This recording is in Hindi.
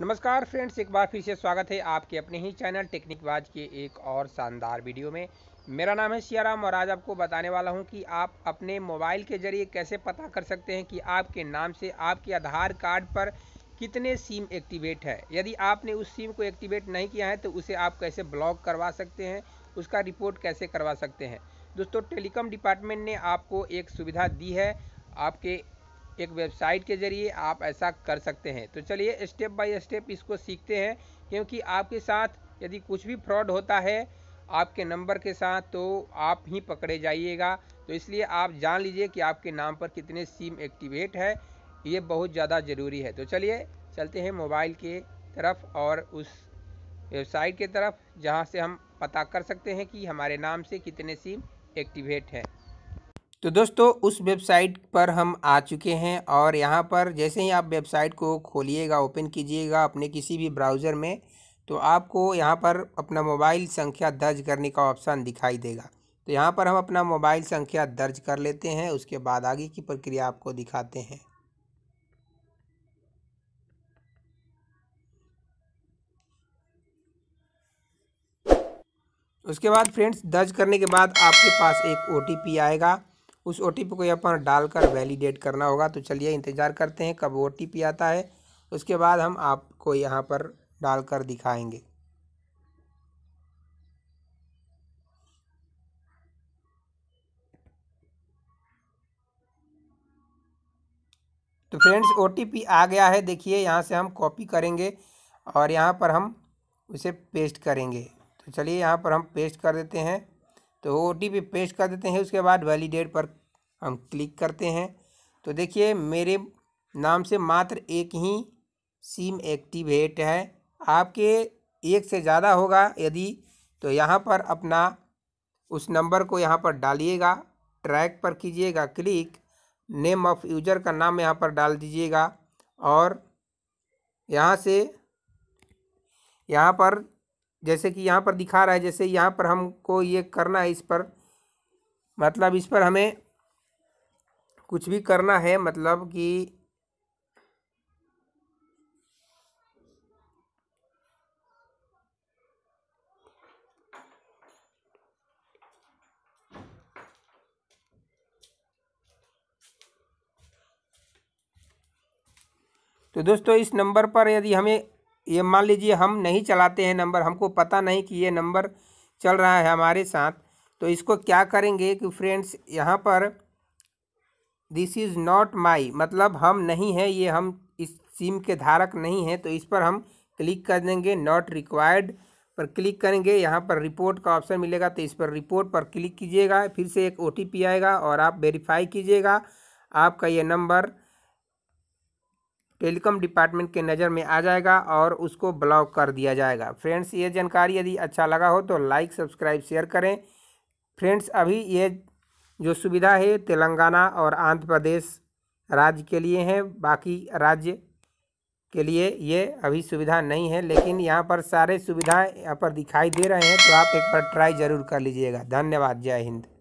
नमस्कार फ्रेंड्स एक बार फिर से स्वागत है आपके अपने ही चैनल टेक्निक वाज के एक और शानदार वीडियो में मेरा नाम है सियाराम और आज आपको बताने वाला हूं कि आप अपने मोबाइल के जरिए कैसे पता कर सकते हैं कि आपके नाम से आपके आधार कार्ड पर कितने सिम एक्टिवेट है यदि आपने उस सिम को एक्टिवेट नहीं किया है तो उसे आप कैसे ब्लॉक करवा सकते हैं उसका रिपोर्ट कैसे करवा सकते हैं दोस्तों टेलीकॉम डिपार्टमेंट ने आपको एक सुविधा दी है आपके एक वेबसाइट के ज़रिए आप ऐसा कर सकते हैं तो चलिए स्टेप बाय स्टेप इसको सीखते हैं क्योंकि आपके साथ यदि कुछ भी फ्रॉड होता है आपके नंबर के साथ तो आप ही पकड़े जाइएगा तो इसलिए आप जान लीजिए कि आपके नाम पर कितने सिम एक्टिवेट है ये बहुत ज़्यादा ज़रूरी है तो चलिए चलते हैं मोबाइल के तरफ और उस वेबसाइट के तरफ जहाँ से हम पता कर सकते हैं कि हमारे नाम से कितने सिम एक्टिवेट हैं तो दोस्तों उस वेबसाइट पर हम आ चुके हैं और यहाँ पर जैसे ही आप वेबसाइट को खोलिएगा ओपन कीजिएगा अपने किसी भी ब्राउज़र में तो आपको यहाँ पर अपना मोबाइल संख्या दर्ज करने का ऑप्शन दिखाई देगा तो यहाँ पर हम अपना मोबाइल संख्या दर्ज कर लेते हैं उसके बाद आगे की प्रक्रिया आपको दिखाते हैं उसके बाद फ्रेंड्स दर्ज करने के बाद आपके पास एक ओ आएगा उस ओ को यहाँ पर डालकर वैलिडेट करना होगा तो चलिए इंतज़ार करते हैं कब ओ आता है उसके बाद हम आपको यहाँ पर डालकर दिखाएंगे तो फ्रेंड्स ओ आ गया है देखिए यहाँ से हम कॉपी करेंगे और यहाँ पर हम उसे पेस्ट करेंगे तो चलिए यहाँ पर हम पेस्ट कर देते हैं तो ओ टी पेस्ट कर देते हैं उसके बाद वैलिडेट पर हम क्लिक करते हैं तो देखिए मेरे नाम से मात्र एक ही सिम एक्टिवेट है आपके एक से ज़्यादा होगा यदि तो यहाँ पर अपना उस नंबर को यहाँ पर डालिएगा ट्रैक पर कीजिएगा क्लिक नेम ऑफ़ यूजर का नाम यहाँ पर डाल दीजिएगा और यहाँ से यहाँ पर जैसे कि यहाँ पर दिखा रहा है जैसे यहाँ पर हमको ये करना है इस पर मतलब इस पर हमें कुछ भी करना है मतलब कि तो दोस्तों इस नंबर पर यदि हमें ये मान लीजिए हम नहीं चलाते हैं नंबर हमको पता नहीं कि ये नंबर चल रहा है हमारे साथ तो इसको क्या करेंगे कि फ्रेंड्स यहाँ पर दिस इज़ नॉट माई मतलब हम नहीं हैं ये हम इस सिम के धारक नहीं हैं तो इस पर हम क्लिक कर देंगे नॉट रिक्वायर्ड पर क्लिक करेंगे यहाँ पर रिपोर्ट का ऑप्शन मिलेगा तो इस पर रिपोर्ट पर क्लिक कीजिएगा फिर से एक ओ आएगा और आप वेरीफाई कीजिएगा आपका ये नंबर टेलीकॉम डिपार्टमेंट के नज़र में आ जाएगा और उसको ब्लॉक कर दिया जाएगा फ्रेंड्स ये जानकारी यदि अच्छा लगा हो तो लाइक सब्सक्राइब शेयर करें फ्रेंड्स अभी ये जो सुविधा है तेलंगाना और आंध्र प्रदेश राज्य के लिए हैं बाकी राज्य के लिए ये अभी सुविधा नहीं है लेकिन यहाँ पर सारे सुविधाएँ यहाँ पर दिखाई दे रहे हैं तो आप एक बार ट्राई ज़रूर कर लीजिएगा धन्यवाद जय हिंद